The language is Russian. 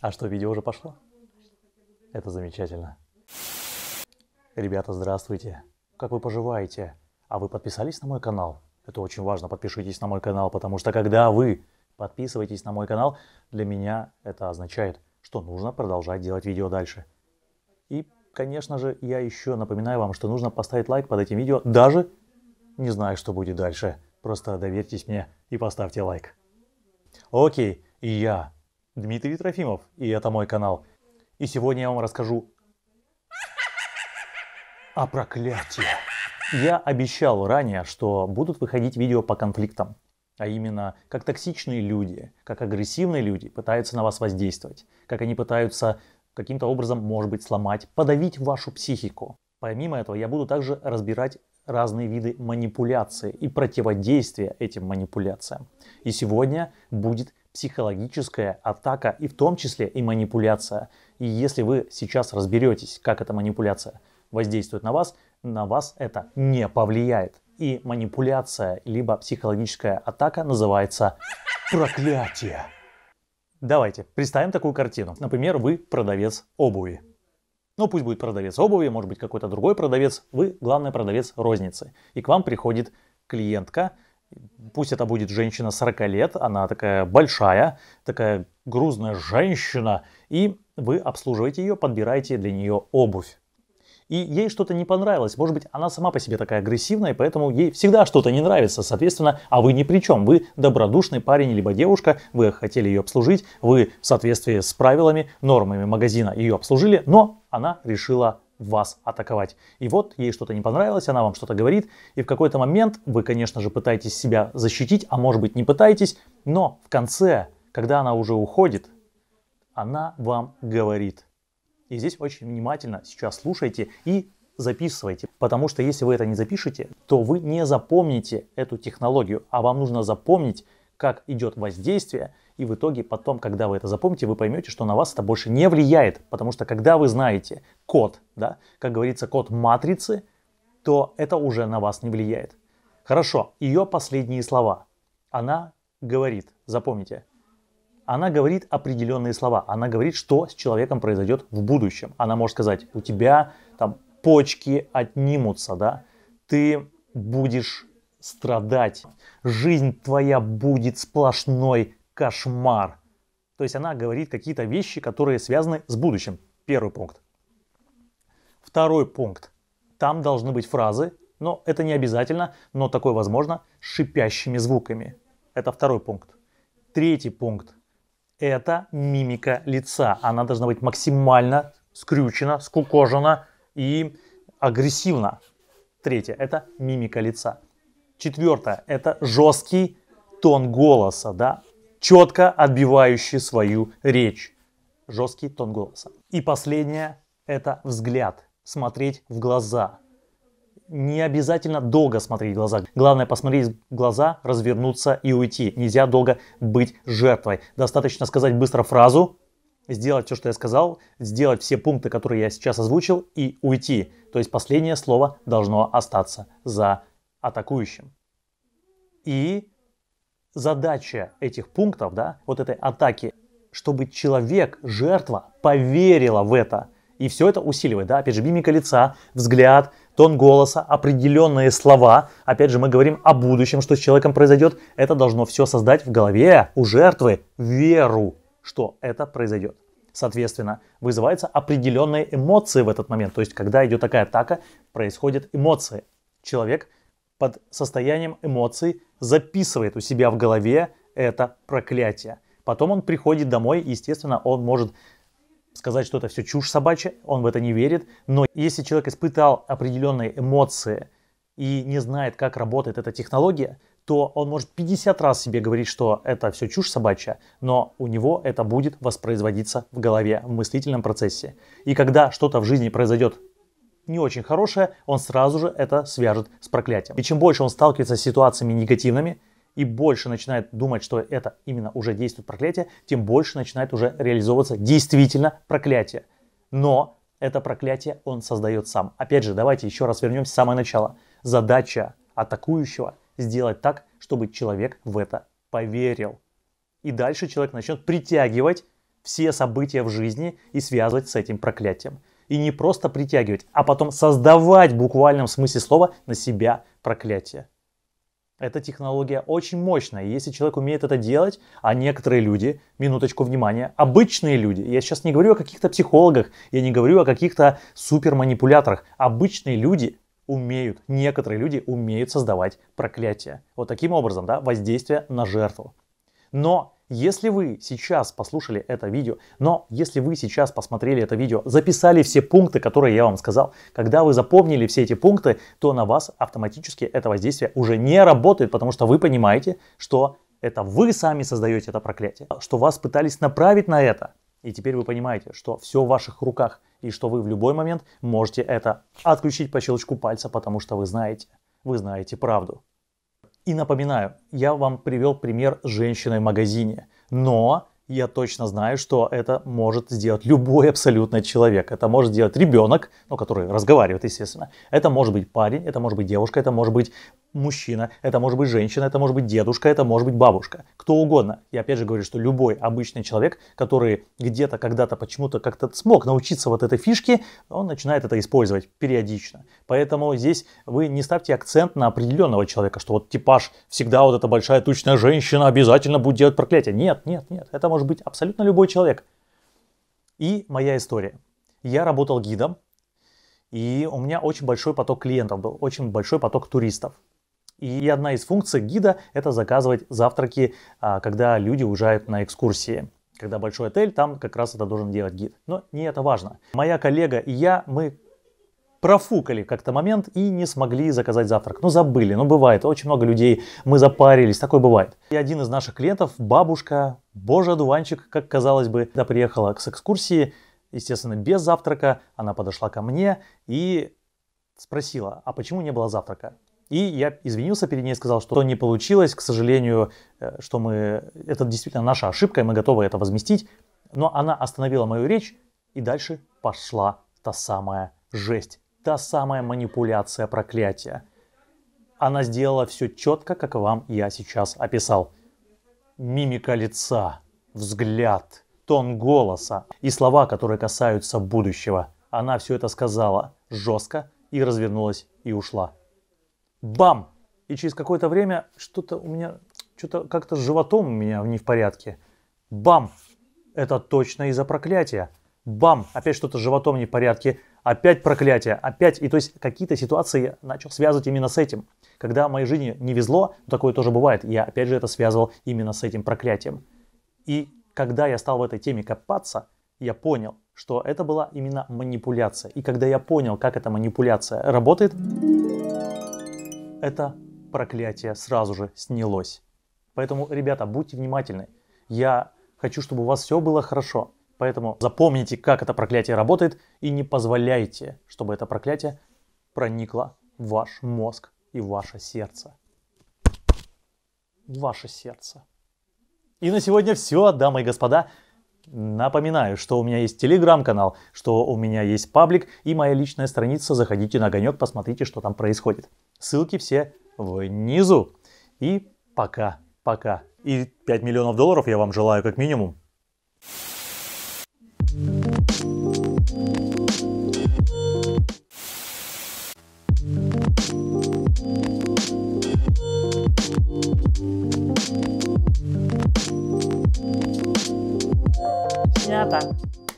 А что, видео уже пошло? Это замечательно. Ребята, здравствуйте. Как вы поживаете? А вы подписались на мой канал? Это очень важно, подпишитесь на мой канал, потому что когда вы подписываетесь на мой канал, для меня это означает, что нужно продолжать делать видео дальше. И, конечно же, я еще напоминаю вам, что нужно поставить лайк под этим видео, даже не зная, что будет дальше. Просто доверьтесь мне и поставьте лайк. Окей, и я Дмитрий Трофимов, и это мой канал. И сегодня я вам расскажу о проклятии. Я обещал ранее, что будут выходить видео по конфликтам, а именно, как токсичные люди, как агрессивные люди пытаются на вас воздействовать, как они пытаются каким-то образом, может быть, сломать, подавить вашу психику. Помимо этого, я буду также разбирать разные виды манипуляции и противодействия этим манипуляциям. И сегодня будет психологическая атака и в том числе и манипуляция. И если вы сейчас разберетесь, как эта манипуляция воздействует на вас, на вас это не повлияет. И манипуляция, либо психологическая атака называется проклятие. Давайте представим такую картину. Например, вы продавец обуви. Ну, пусть будет продавец обуви, может быть какой-то другой продавец. Вы, главный продавец розницы. И к вам приходит клиентка, пусть это будет женщина 40 лет, она такая большая, такая грузная женщина, и вы обслуживаете ее, подбираете для нее обувь. И ей что-то не понравилось. Может быть, она сама по себе такая агрессивная, поэтому ей всегда что-то не нравится. Соответственно, а вы ни при чем. Вы добродушный парень либо девушка, вы хотели ее обслужить, вы в соответствии с правилами, нормами магазина ее обслужили, но она решила вас атаковать. И вот ей что-то не понравилось, она вам что-то говорит, и в какой-то момент вы, конечно же, пытаетесь себя защитить, а может быть не пытаетесь, но в конце, когда она уже уходит, она вам говорит. И здесь очень внимательно сейчас слушайте и записывайте, потому что если вы это не запишете, то вы не запомните эту технологию, а вам нужно запомнить как идет воздействие, и в итоге потом, когда вы это запомните, вы поймете, что на вас это больше не влияет, потому что когда вы знаете код, да, как говорится, код матрицы, то это уже на вас не влияет. Хорошо, ее последние слова. Она говорит, запомните, она говорит определенные слова, она говорит, что с человеком произойдет в будущем. Она может сказать, у тебя там почки отнимутся, да, ты будешь страдать. Жизнь твоя будет сплошной кошмар. То есть она говорит какие-то вещи, которые связаны с будущим. Первый пункт. Второй пункт. Там должны быть фразы, но это не обязательно, но такое возможно, с шипящими звуками. Это второй пункт. Третий пункт. Это мимика лица. Она должна быть максимально скрючена, скукожена и агрессивна. Третье – это мимика лица. Четвертое – это жесткий тон голоса, да, четко отбивающий свою речь. Жесткий тон голоса. И последнее – это взгляд, смотреть в глаза. Не обязательно долго смотреть в глаза. Главное посмотреть в глаза, развернуться и уйти. Нельзя долго быть жертвой. Достаточно сказать быстро фразу, сделать все, что я сказал, сделать все пункты, которые я сейчас озвучил, и уйти. То есть последнее слово должно остаться за атакующим. И задача этих пунктов, да, вот этой атаки, чтобы человек, жертва, поверила в это. И все это усиливает, да, опять же, мимика лица, взгляд, тон голоса, определенные слова. Опять же, мы говорим о будущем, что с человеком произойдет. Это должно все создать в голове у жертвы веру, что это произойдет. Соответственно, вызываются определенные эмоции в этот момент. То есть, когда идет такая атака, происходят эмоции. Человек – под состоянием эмоций записывает у себя в голове это проклятие. Потом он приходит домой, и, естественно, он может сказать, что это все чушь собачья, он в это не верит. Но если человек испытал определенные эмоции и не знает, как работает эта технология, то он может 50 раз себе говорить, что это все чушь собачья, но у него это будет воспроизводиться в голове, в мыслительном процессе. И когда что-то в жизни произойдет не очень хорошее, он сразу же это свяжет с проклятием. И чем больше он сталкивается с ситуациями негативными, и больше начинает думать, что это именно уже действует проклятие, тем больше начинает уже реализовываться действительно проклятие. Но это проклятие он создает сам. Опять же, давайте еще раз вернемся с самое начало. Задача атакующего сделать так, чтобы человек в это поверил. И дальше человек начнет притягивать все события в жизни и связывать с этим проклятием и не просто притягивать, а потом создавать в буквальном смысле слова на себя проклятие. Эта технология очень мощная, и если человек умеет это делать, а некоторые люди, минуточку внимания, обычные люди, я сейчас не говорю о каких-то психологах, я не говорю о каких-то суперманипуляторах, обычные люди умеют, некоторые люди умеют создавать проклятие. Вот таким образом, да, воздействие на жертву. Но если вы сейчас послушали это видео, но если вы сейчас посмотрели это видео, записали все пункты, которые я вам сказал, когда вы запомнили все эти пункты, то на вас автоматически это воздействие уже не работает, потому что вы понимаете, что это вы сами создаете это проклятие, что вас пытались направить на это. И теперь вы понимаете, что все в ваших руках, и что вы в любой момент можете это отключить по щелчку пальца, потому что вы знаете, вы знаете правду. И напоминаю, я вам привел пример женщины в магазине, но я точно знаю, что это может сделать любой абсолютно человек. Это может сделать ребенок, ну, который разговаривает, естественно. Это может быть парень, это может быть девушка, это может быть мужчина, это может быть женщина, это может быть дедушка, это может быть бабушка, кто угодно. Я опять же говорю, что любой обычный человек, который где-то когда-то почему-то как-то смог научиться вот этой фишке, он начинает это использовать периодично. Поэтому здесь вы не ставьте акцент на определенного человека, что вот типаж всегда вот эта большая тучная женщина обязательно будет делать проклятие. Нет, нет, нет, это может быть абсолютно любой человек. И моя история. Я работал гидом, и у меня очень большой поток клиентов был, очень большой поток туристов. И одна из функций гида – это заказывать завтраки, а, когда люди уезжают на экскурсии. Когда большой отель, там как раз это должен делать гид. Но не это важно. Моя коллега и я, мы профукали как-то момент и не смогли заказать завтрак. Ну, забыли, ну, бывает. Очень много людей, мы запарились, такое бывает. И один из наших клиентов, бабушка, боже, одуванчик, как казалось бы, когда приехала с экскурсии, естественно, без завтрака, она подошла ко мне и спросила, а почему не было завтрака? И я извинился перед ней, сказал, что не получилось, к сожалению, э, что мы, это действительно наша ошибка, и мы готовы это возместить. Но она остановила мою речь, и дальше пошла та самая жесть, та самая манипуляция проклятия. Она сделала все четко, как вам я сейчас описал. Мимика лица, взгляд, тон голоса и слова, которые касаются будущего. Она все это сказала жестко и развернулась и ушла бам! И через какое-то время что-то у меня, что-то как-то с животом у меня не в порядке. Бам! Это точно из-за проклятия. Бам! Опять что-то с животом не в порядке. Опять проклятие. Опять. И то есть какие-то ситуации я начал связывать именно с этим. Когда в моей жизни не везло, такое тоже бывает. Я опять же это связывал именно с этим проклятием. И когда я стал в этой теме копаться, я понял, что это была именно манипуляция. И когда я понял, как эта манипуляция работает это проклятие сразу же снялось. Поэтому, ребята, будьте внимательны. Я хочу, чтобы у вас все было хорошо. Поэтому запомните, как это проклятие работает, и не позволяйте, чтобы это проклятие проникло в ваш мозг и в ваше сердце. Ваше сердце. И на сегодня все, дамы и господа. Напоминаю, что у меня есть телеграм-канал, что у меня есть паблик и моя личная страница. Заходите на огонек, посмотрите, что там происходит. Ссылки все внизу. И пока, пока. И 5 миллионов долларов я вам желаю как минимум. Снято.